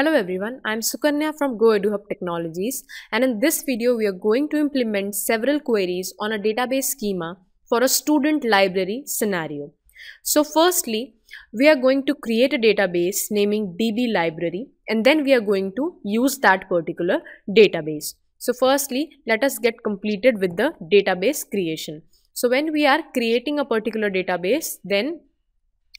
Hello everyone, I am Sukanya from GoEduHub Technologies and in this video we are going to implement several queries on a database schema for a student library scenario. So firstly, we are going to create a database naming DB library and then we are going to use that particular database. So firstly, let us get completed with the database creation. So when we are creating a particular database, then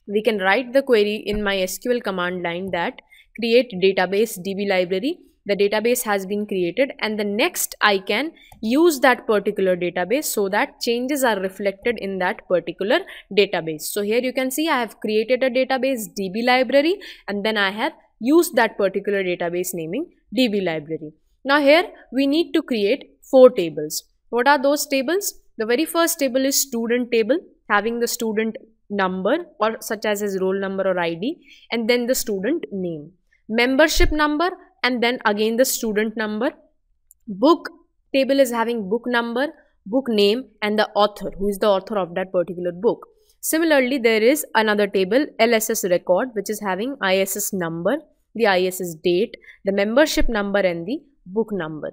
we can write the query in my SQL command line that create database db library the database has been created and the next I can use that particular database so that changes are reflected in that particular database. So here you can see I have created a database DB library and then I have used that particular database naming DB library. Now here we need to create four tables. What are those tables? The very first table is student table having the student number or such as his roll number or ID and then the student name membership number and then again the student number book table is having book number book name and the author who is the author of that particular book similarly there is another table lss record which is having iss number the iss date the membership number and the book number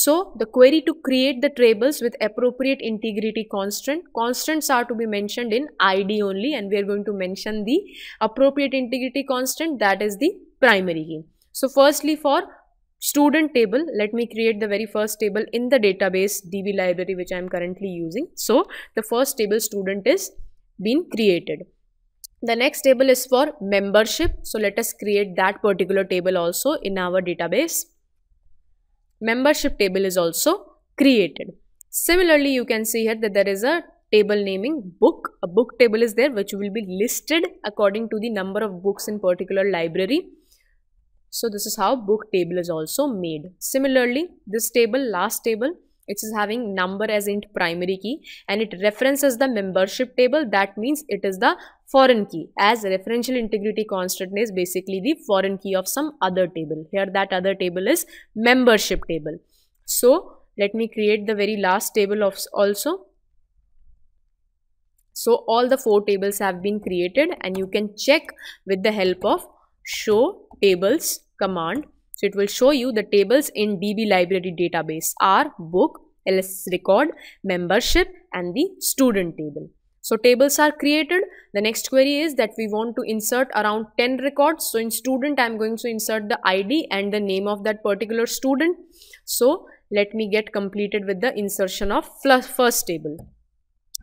so the query to create the tables with appropriate integrity constant. Constants are to be mentioned in ID only and we are going to mention the appropriate integrity constant that is the primary key. So firstly for student table, let me create the very first table in the database DB library which I am currently using. So the first table student is been created. The next table is for membership. So let us create that particular table also in our database. Membership table is also created. Similarly, you can see here that there is a table naming book. A book table is there which will be listed according to the number of books in particular library. So this is how book table is also made. Similarly, this table, last table, it is having number as int primary key and it references the membership table. That means it is the foreign key as referential integrity constant is basically the foreign key of some other table. Here that other table is membership table. So let me create the very last table of also. So all the four tables have been created and you can check with the help of show tables command. So it will show you the tables in DB library database are book, LS record, membership and the student table. So tables are created. The next query is that we want to insert around 10 records. So in student, I'm going to insert the ID and the name of that particular student. So let me get completed with the insertion of first table.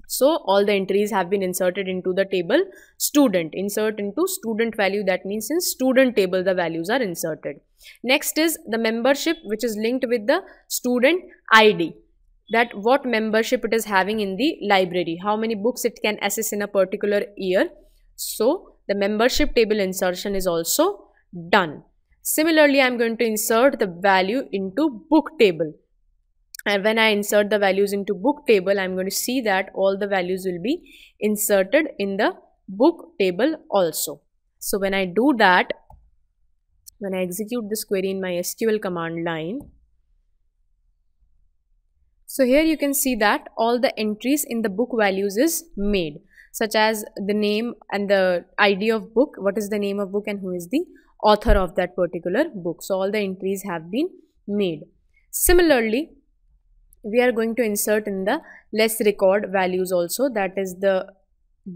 So all the entries have been inserted into the table student. Insert into student value that means in student table the values are inserted. Next is the membership which is linked with the student ID that what membership it is having in the library, how many books it can access in a particular year. So the membership table insertion is also done. Similarly, I am going to insert the value into book table and when I insert the values into book table I'm going to see that all the values will be inserted in the book table also so when I do that when I execute this query in my SQL command line so here you can see that all the entries in the book values is made such as the name and the ID of book what is the name of book and who is the author of that particular book so all the entries have been made similarly we are going to insert in the less record values also that is the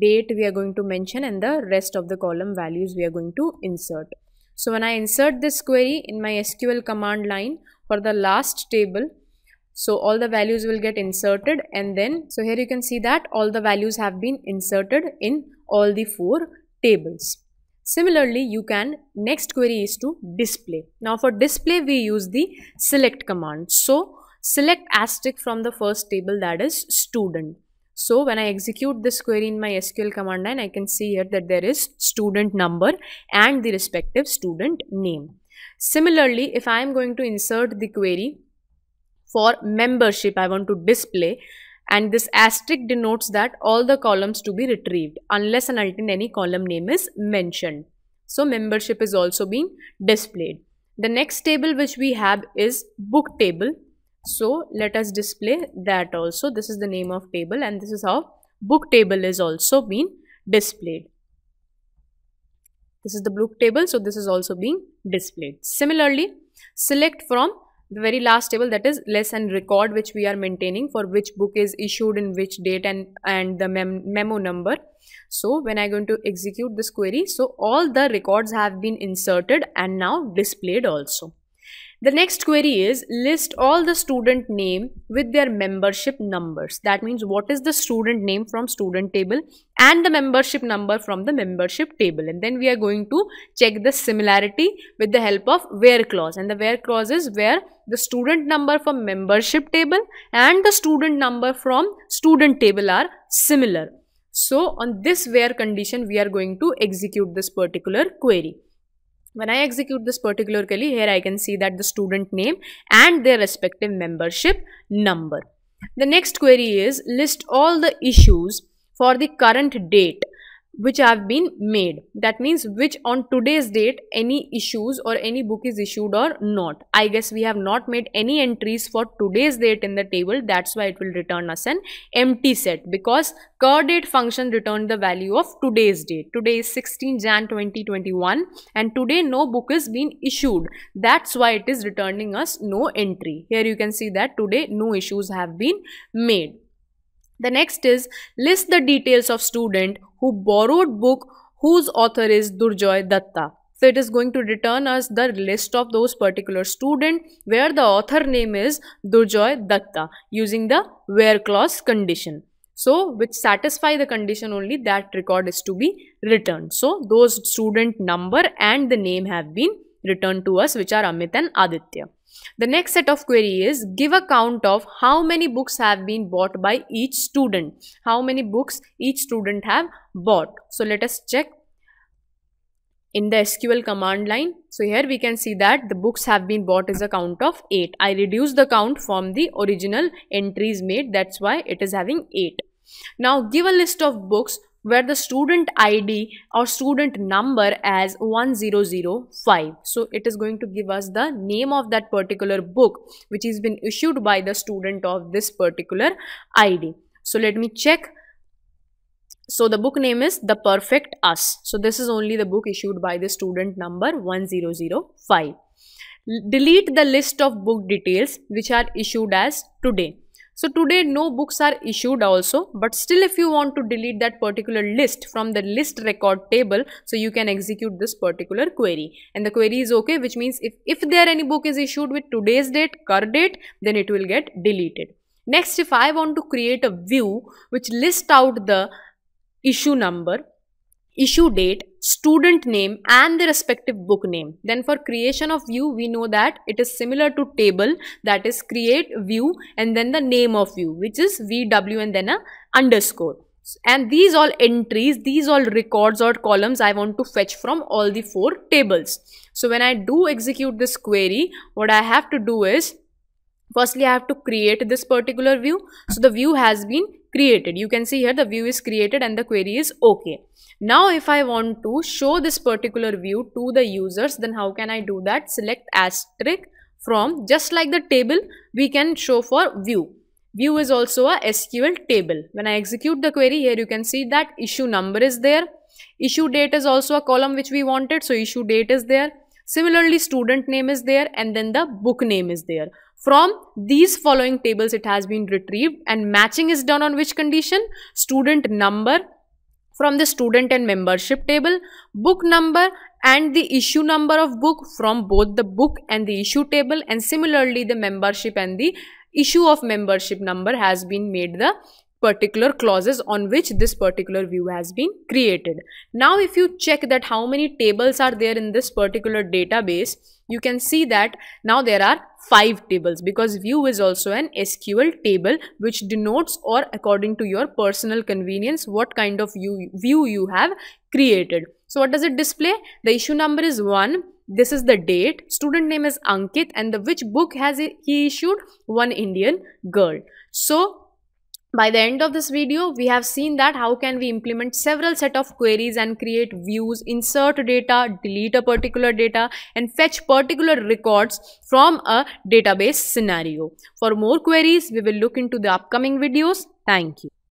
date we are going to mention and the rest of the column values we are going to insert. So when I insert this query in my SQL command line for the last table, so all the values will get inserted and then, so here you can see that all the values have been inserted in all the four tables. Similarly, you can, next query is to display. Now for display, we use the select command. So select asterisk from the first table that is student. So when I execute this query in my SQL command line, I can see here that there is student number and the respective student name. Similarly, if I am going to insert the query for membership, I want to display and this asterisk denotes that all the columns to be retrieved unless and until any column name is mentioned. So membership is also being displayed. The next table which we have is book table so let us display that also this is the name of table and this is how book table is also being displayed this is the book table so this is also being displayed similarly select from the very last table that is less and record which we are maintaining for which book is issued in which date and and the mem memo number so when i'm going to execute this query so all the records have been inserted and now displayed also the next query is list all the student name with their membership numbers. That means what is the student name from student table and the membership number from the membership table. And then we are going to check the similarity with the help of where clause. And the where clause is where the student number from membership table and the student number from student table are similar. So on this where condition, we are going to execute this particular query when I execute this particular query, here I can see that the student name and their respective membership number. The next query is list all the issues for the current date which have been made. That means which on today's date any issues or any book is issued or not. I guess we have not made any entries for today's date in the table. That's why it will return us an empty set because cur date function returned the value of today's date. Today is 16 Jan 2021 and today no book is being issued. That's why it is returning us no entry. Here you can see that today no issues have been made. The next is list the details of student who borrowed book whose author is Durjoy Datta. So it is going to return us the list of those particular student where the author name is Durjoy Datta using the where clause condition. So which satisfy the condition only that record is to be returned. So those student number and the name have been returned to us which are Amit and Aditya. The next set of query is give a count of how many books have been bought by each student. How many books each student have bought. So let us check in the SQL command line. So here we can see that the books have been bought is a count of 8. I reduce the count from the original entries made. That's why it is having 8. Now give a list of books where the student ID or student number as 1005. So it is going to give us the name of that particular book which has been issued by the student of this particular ID. So let me check. So the book name is The Perfect Us. So this is only the book issued by the student number 1005. Delete the list of book details which are issued as today. So today no books are issued also but still if you want to delete that particular list from the list record table so you can execute this particular query and the query is okay which means if, if there any book is issued with today's date current date then it will get deleted. Next if I want to create a view which lists out the issue number issue date, student name and the respective book name. Then for creation of view, we know that it is similar to table that is create view and then the name of view which is VW and then a underscore. And these all entries, these all records or columns I want to fetch from all the four tables. So when I do execute this query, what I have to do is firstly I have to create this particular view. So the view has been created. You can see here the view is created and the query is okay. Now if I want to show this particular view to the users then how can I do that? Select asterisk from just like the table we can show for view. View is also a SQL table. When I execute the query here you can see that issue number is there. Issue date is also a column which we wanted so issue date is there. Similarly student name is there and then the book name is there. From these following tables, it has been retrieved and matching is done on which condition? Student number from the student and membership table, book number and the issue number of book from both the book and the issue table and similarly the membership and the issue of membership number has been made the particular clauses on which this particular view has been created. Now if you check that how many tables are there in this particular database, you can see that now there are five tables because view is also an SQL table which denotes or according to your personal convenience what kind of view you have created. So what does it display? The issue number is 1, this is the date student name is ankit and the which book has he issued one indian girl so by the end of this video, we have seen that how can we implement several set of queries and create views, insert data, delete a particular data and fetch particular records from a database scenario. For more queries, we will look into the upcoming videos. Thank you.